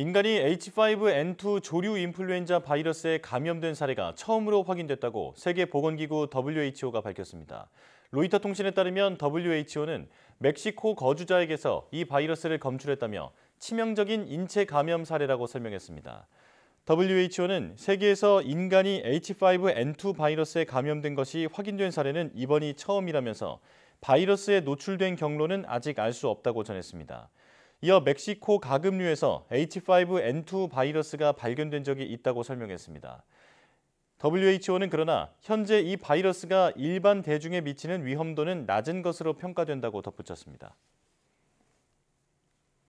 인간이 H5N2 조류 인플루엔자 바이러스에 감염된 사례가 처음으로 확인됐다고 세계보건기구 WHO가 밝혔습니다. 로이터 통신에 따르면 WHO는 멕시코 거주자에게서 이 바이러스를 검출했다며 치명적인 인체 감염 사례라고 설명했습니다. WHO는 세계에서 인간이 H5N2 바이러스에 감염된 것이 확인된 사례는 이번이 처음이라면서 바이러스에 노출된 경로는 아직 알 수 없다고 전했습니다. 이어 멕시코 가금류에서 H5N2 바이러스가 발견된 적이 있다고 설명했습니다. WHO는 그러나 현재 이 바이러스가 일반 대중에 미치는 위험도는 낮은 것으로 평가된다고 덧붙였습니다.